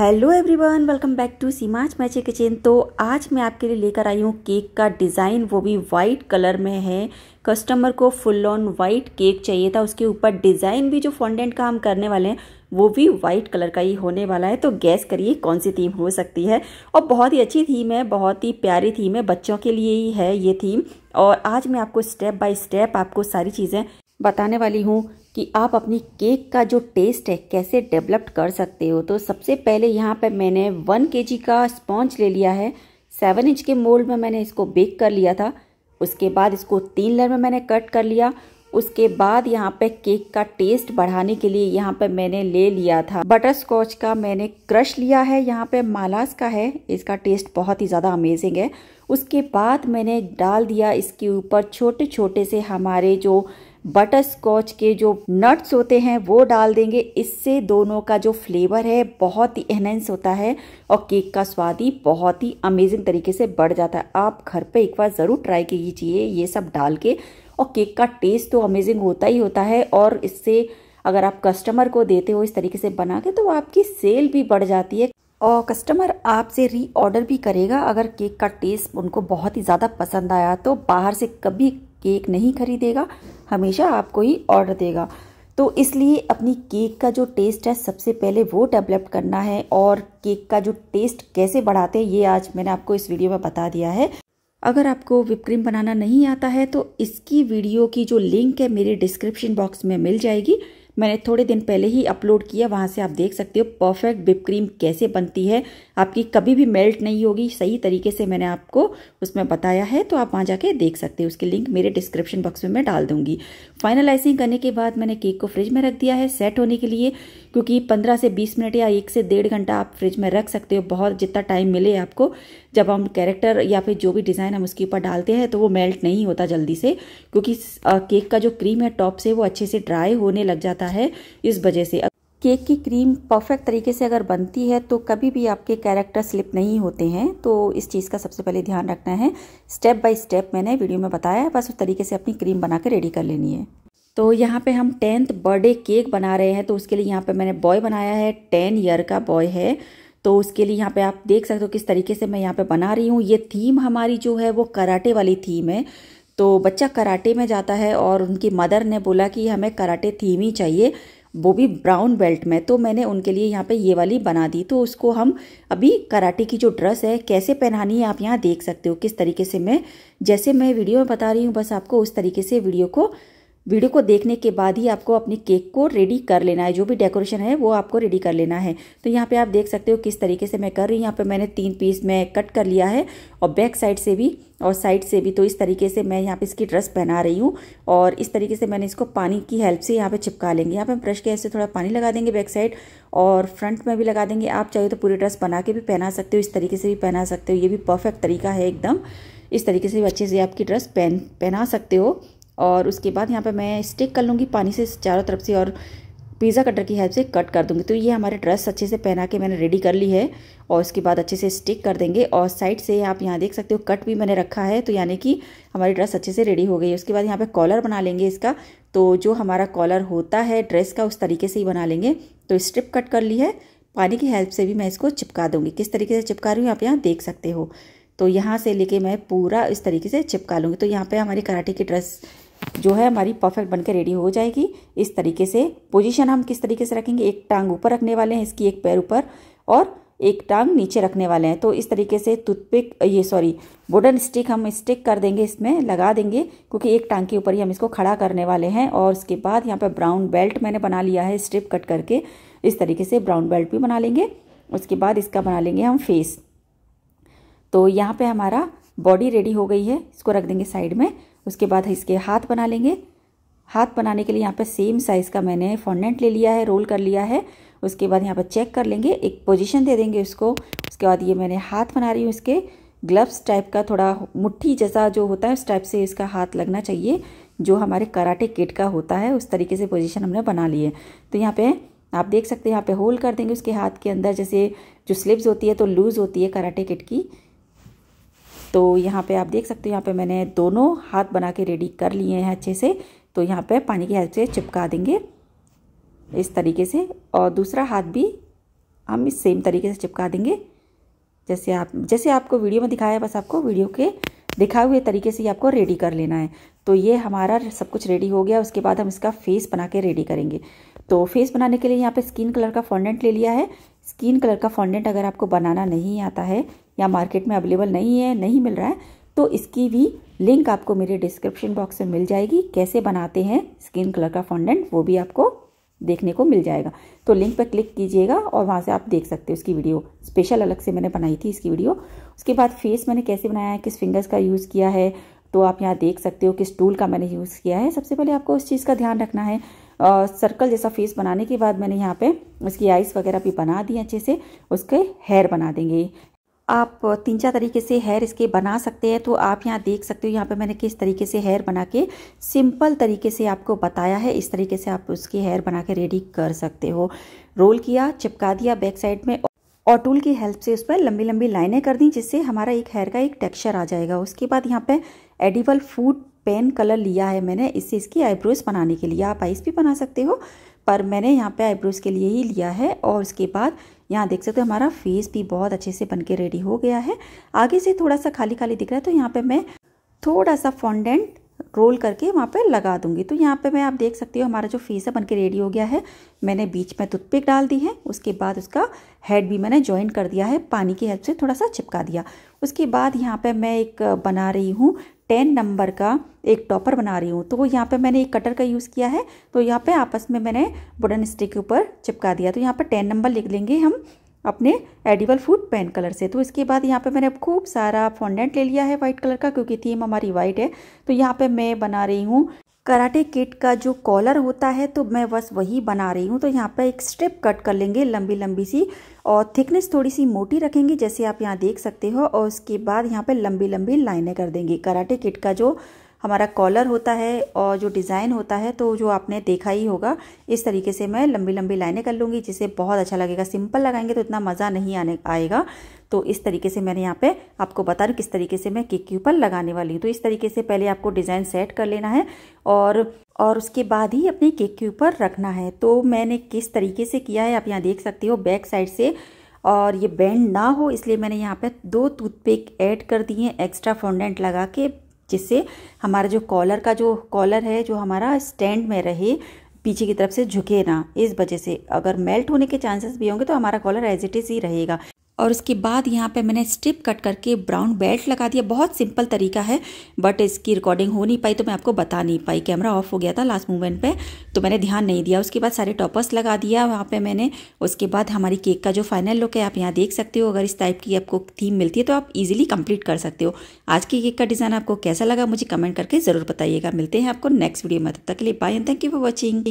hello everyone welcome back to सीमाच मैचे kitchen तो आज मैं आपके लिए लेकर आई हूँ केक का डिज़ाइन वो भी वाइट कलर में है कस्टमर को फुल ऑन वाइट केक चाहिए था उसके ऊपर डिज़ाइन भी जो फॉन्डेंट का हम करने वाले हैं वो भी वाइट कलर का ही होने वाला है तो गैस करिए कौन सी थीम हो सकती है और बहुत ही अच्छी थीम है बहुत ही प्यारी थीम है बच्चों के लिए ही है ये थीम और आज मैं आपको स्टेप बाय स्टेप आपको सारी चीज़ें बताने वाली हूँ कि आप अपनी केक का जो टेस्ट है कैसे डेवलप्ड कर सकते हो तो सबसे पहले यहाँ पर मैंने वन के का स्पॉन्ज ले लिया है सेवन इंच के मोल्ड में मैंने इसको बेक कर लिया था उसके बाद इसको तीन लेयर में मैंने कट कर लिया उसके बाद यहाँ पे केक का टेस्ट बढ़ाने के लिए यहाँ पे मैंने ले लिया था बटर स्कॉच का मैंने क्रश लिया है यहाँ पे मालास का है इसका टेस्ट बहुत ही ज़्यादा अमेजिंग है उसके बाद मैंने डाल दिया इसके ऊपर छोटे छोटे से हमारे जो बटर स्कॉच के जो नट्स होते हैं वो डाल देंगे इससे दोनों का जो फ्लेवर है बहुत ही एनहेंस होता है और केक का स्वाद ही बहुत ही अमेजिंग तरीके से बढ़ जाता है आप घर पे एक बार ज़रूर ट्राई कीजिए ये सब डाल के और केक का टेस्ट तो अमेजिंग होता ही होता है और इससे अगर आप कस्टमर को देते हो इस तरीके से बना के तो आपकी सेल भी बढ़ जाती है और कस्टमर आपसे री ऑर्डर भी करेगा अगर केक का टेस्ट उनको बहुत ही ज़्यादा पसंद आया तो बाहर से कभी केक नहीं खरीदेगा हमेशा आपको ही ऑर्डर देगा तो इसलिए अपनी केक का जो टेस्ट है सबसे पहले वो डेवलप करना है और केक का जो टेस्ट कैसे बढ़ाते हैं ये आज मैंने आपको इस वीडियो में बता दिया है अगर आपको विप क्रीम बनाना नहीं आता है तो इसकी वीडियो की जो लिंक है मेरे डिस्क्रिप्शन बॉक्स में मिल जाएगी मैंने थोड़े दिन पहले ही अपलोड किया वहाँ से आप देख सकते हो परफेक्ट विप क्रीम कैसे बनती है आपकी कभी भी मेल्ट नहीं होगी सही तरीके से मैंने आपको उसमें बताया है तो आप वहाँ जाके देख सकते हो उसकी लिंक मेरे डिस्क्रिप्शन बॉक्स में मैं डाल दूंगी फाइनलाइजिंग करने के बाद मैंने केक को फ्रिज में रख दिया है सेट होने के लिए क्योंकि पंद्रह से बीस मिनट या एक से डेढ़ घंटा आप फ्रिज में रख सकते हो बहुत जितना टाइम मिले आपको जब हम कैरेक्टर या फिर जो भी डिज़ाइन हम उसके ऊपर डालते हैं तो वो मेल्ट नहीं होता जल्दी से क्योंकि केक का जो क्रीम है टॉप से वो अच्छे से ड्राई होने लग जाता है इस वजह से केक की क्रीम परफेक्ट तरीके से अगर बनती है तो कभी भी आपके कैरेक्टर स्लिप नहीं होते हैं तो इस चीज़ का सबसे पहले ध्यान रखना है स्टेप बाय स्टेप मैंने वीडियो में बताया है बस उस तरीके से अपनी क्रीम बना कर रेडी कर लेनी है तो यहाँ पे हम टेंथ बर्थडे केक बना रहे हैं तो उसके लिए यहाँ पे मैंने बॉय बनाया है टेन ईयर का बॉय है तो उसके लिए यहाँ पे आप देख सकते हो किस तरीके से मैं यहाँ पे बना रही हूँ ये थीम हमारी जो है वो कराटे वाली थीम है तो बच्चा कराटे में जाता है और उनकी मदर ने बोला कि हमें कराटे थीम ही चाहिए वो भी ब्राउन बेल्ट में तो मैंने उनके लिए यहाँ पे ये वाली बना दी तो उसको हम अभी कराटे की जो ड्रेस है कैसे पहनानी है आप यहाँ देख सकते हो किस तरीके से मैं जैसे मैं वीडियो में बता रही हूँ बस आपको उस तरीके से वीडियो को वीडियो को देखने के बाद ही आपको अपने केक को रेडी कर लेना है जो भी डेकोरेशन है वो आपको रेडी कर लेना है तो यहाँ पे आप देख सकते हो किस तरीके से मैं कर रही हूँ यहाँ पे मैंने तीन पीस में कट कर लिया है और बैक साइड से भी और साइड से भी तो इस तरीके से मैं यहाँ पे इसकी ड्रेस पहना रही हूँ और इस तरीके से मैंने इसको पानी की हेल्प से यहाँ पर चिपका लेंगे यहाँ पर हम ब्रश के ऐसे थोड़ा पानी लगा देंगे बैक साइड और फ्रंट में भी लगा देंगे आप चाहिए तो पूरी ड्रेस बना के भी पहना सकते हो इस तरीके से भी पहना सकते हो ये भी परफेक्ट तरीका है एकदम इस तरीके से भी अच्छे से आपकी ड्रेस पहन पहना सकते हो और उसके बाद यहाँ पर मैं स्टिक कर लूँगी पानी से चारों तरफ से और पिज़्ज़ा कटर की हेल्प से कट कर दूँगी तो ये हमारे ड्रेस अच्छे से पहना के मैंने रेडी कर ली है और उसके बाद अच्छे से स्टिक कर देंगे और साइड से आप यहाँ देख सकते हो कट भी मैंने रखा है तो यानी कि हमारी ड्रेस अच्छे से रेडी हो गई है उसके बाद यहाँ पे कॉलर बना लेंगे इसका तो जो हमारा कॉलर होता है ड्रेस का उस तरीके से ही बना लेंगे तो स्ट्रिप कट कर ली है पानी की हेल्प से भी मैं इसको चिपका दूँगी किस तरीके से चिपका रही हूँ आप यहाँ देख सकते हो तो यहाँ से लेके मैं पूरा इस तरीके से चिपका लूँगी तो यहाँ पर हमारी कराटे की ड्रेस जो है हमारी परफेक्ट बनकर रेडी हो जाएगी इस तरीके से पोजीशन हम किस तरीके से रखेंगे एक टांग ऊपर रखने वाले हैं इसकी एक पैर ऊपर और एक टांग नीचे रखने वाले हैं तो इस तरीके से टूथपिक ये सॉरी वुडन स्टिक हम स्टिक कर देंगे इसमें लगा देंगे क्योंकि एक टांग के ऊपर ही हम इसको खड़ा करने वाले हैं और उसके बाद यहाँ पर ब्राउन बेल्ट मैंने बना लिया है स्ट्रिप कट करके इस तरीके से ब्राउन बेल्ट भी बना लेंगे उसके बाद इसका बना लेंगे हम फेस तो यहाँ पे हमारा बॉडी रेडी हो गई है इसको रख देंगे साइड में उसके बाद इसके हाथ बना लेंगे हाथ बनाने के लिए यहाँ पे सेम साइज़ का मैंने फॉन्डेंट ले लिया है रोल कर लिया है उसके बाद यहाँ पर चेक कर लेंगे एक पोजीशन दे देंगे उसको उसके बाद ये मैंने हाथ बना रही हूँ इसके ग्लव्स टाइप का थोड़ा मुट्ठी जैसा जो होता है उस टाइप से इसका हाथ लगना चाहिए जो हमारे कराटे किट का होता है उस तरीके से पोजीशन हमने बना ली है तो यहाँ पे आप देख सकते हैं यहाँ पे होल कर देंगे उसके हाथ के अंदर जैसे जो स्लिप्स होती है तो लूज़ होती है कराटे किट की तो यहाँ पे आप देख सकते हो यहाँ पे मैंने दोनों हाथ बना के रेडी कर लिए हैं अच्छे से तो यहाँ पे पानी की हेल्प से चिपका देंगे इस तरीके से और दूसरा हाथ भी हम इस सेम तरीके से चिपका देंगे जैसे आप जैसे आपको वीडियो में दिखाया है बस आपको वीडियो के दिखाए हुए तरीके से ही आपको रेडी कर लेना है तो ये हमारा सब कुछ रेडी हो गया उसके बाद हम इसका फेस बना के रेडी करेंगे तो फेस बनाने के लिए यहाँ पे स्किन कलर का फॉन्डेंट ले लिया है स्किन कलर का फॉन्डेंट अगर आपको बनाना नहीं आता है या मार्केट में अवेलेबल नहीं है नहीं मिल रहा है तो इसकी भी लिंक आपको मेरे डिस्क्रिप्शन बॉक्स में मिल जाएगी कैसे बनाते हैं स्किन कलर का फॉन्डेंट वो भी आपको देखने को मिल जाएगा तो लिंक पर क्लिक कीजिएगा और वहाँ से आप देख सकते हो उसकी वीडियो स्पेशल अलग से मैंने बनाई थी इसकी वीडियो उसके बाद फेस मैंने कैसे बनाया है किस फिंगर्स का यूज़ किया है तो आप यहाँ देख सकते हो किस टूल का मैंने यूज़ किया है सबसे पहले आपको उस चीज़ का ध्यान रखना है सर्कल जैसा फेस बनाने के बाद मैंने यहाँ पे उसकी आइज़ वगैरह भी बना दी अच्छे से उसके हेयर बना देंगे आप तीन चार तरीके से हेयर इसके बना सकते हैं तो आप यहाँ देख सकते हो यहाँ पे मैंने किस तरीके से हेयर बना के सिंपल तरीके से आपको बताया है इस तरीके से आप उसके हेयर बना के रेडी कर सकते हो रोल किया चिपका दिया बैक साइड में और टूल की हेल्प से उस पर लंबी लंबी लाइनें कर दी जिससे हमारा एक हेयर का एक टेक्स्चर आ जाएगा उसके बाद यहाँ पर एडिबल फूड पेन कलर लिया है मैंने इससे इसकी आईब्रोज बनाने के लिए आप आइस भी बना सकते हो पर मैंने यहाँ पे आईब्रोज़ के लिए ही लिया है और उसके बाद यहाँ देख सकते हो हमारा फेस भी बहुत अच्छे से बन के रेडी हो गया है आगे से थोड़ा सा खाली खाली दिख रहा है तो यहाँ पे मैं थोड़ा सा फॉन्डेंट रोल करके वहाँ पे लगा दूंगी तो यहाँ पे मैं आप देख सकते हो हमारा जो फेस है बनके रेडी हो गया है मैंने बीच में टूथपिक डाल दी है उसके बाद उसका हेड भी मैंने ज्वाइन कर दिया है पानी की हेल्प से थोड़ा सा चिपका दिया उसके बाद यहाँ पे मैं एक बना रही हूँ टेन नंबर का एक टॉपर बना रही हूँ तो यहाँ पे मैंने एक कटर का यूज़ किया है तो यहाँ पे आपस में मैंने वुडन स्टिक के ऊपर चिपका दिया तो यहाँ पर टेन नंबर लिख लेंगे हम अपने एडिबल फूड पेन कलर से तो इसके बाद यहाँ पे मैंने अब खूब सारा फॉन्डेंट ले लिया है वाइट कलर का क्योंकि थीम हमारी वाइट है तो यहाँ पे मैं बना रही हूँ कराटे किट का जो कॉलर होता है तो मैं बस वही बना रही हूँ तो यहाँ पर एक स्ट्रिप कट कर लेंगे लंबी लंबी सी और थिकनेस थोड़ी सी मोटी रखेंगे जैसे आप यहाँ देख सकते हो और उसके बाद यहाँ पर लंबी लंबी लाइनें कर देंगे कराटे किट का जो हमारा कॉलर होता है और जो डिज़ाइन होता है तो जो आपने देखा ही होगा इस तरीके से मैं लंबी लंबी लाइनें कर लूँगी जिसे बहुत अच्छा लगेगा सिंपल लगाएंगे तो इतना मज़ा नहीं आने आएगा तो इस तरीके से मैंने यहाँ पे आपको बता रही किस तरीके से मैं केक के ऊपर लगाने वाली हूँ तो इस तरीके से पहले आपको डिज़ाइन सेट कर लेना है और और उसके बाद ही अपने केक के ऊपर रखना है तो मैंने किस तरीके से किया है आप यहाँ देख सकते हो बैक साइड से और ये बैंड ना हो इसलिए मैंने यहाँ पे दो टूथपिक ऐड कर दिए एक्स्ट्रा फोंडेंट लगा के जिससे हमारा जो कॉलर का जो कॉलर है जो हमारा स्टैंड में रहे पीछे की तरफ से झुके ना इस वजह से अगर मेल्ट होने के चांसेस भी होंगे तो हमारा कॉलर एज इट इज़ ही रहेगा और उसके बाद यहाँ पे मैंने स्ट्रिप कट करके ब्राउन बेल्ट लगा दिया बहुत सिंपल तरीका है बट इसकी रिकॉर्डिंग हो नहीं पाई तो मैं आपको बता नहीं पाई कैमरा ऑफ हो गया था लास्ट मूवमेंट पे तो मैंने ध्यान नहीं दिया उसके बाद सारे टॉपर्स लगा दिया वहाँ पे मैंने उसके बाद हमारी केक का जो फाइनल लुक है आप यहाँ देख सकते हो अगर इस टाइप की आपको थीम मिलती है तो आप ईजिली कम्प्लीट कर सकते हो आज की केक का डिज़ाइन आपको कैसा लगा मुझे कमेंट करके ज़रूर बताइएगा मिलते हैं आपको नेक्स्ट वीडियो में तब तक के लिए bye and thank you for watching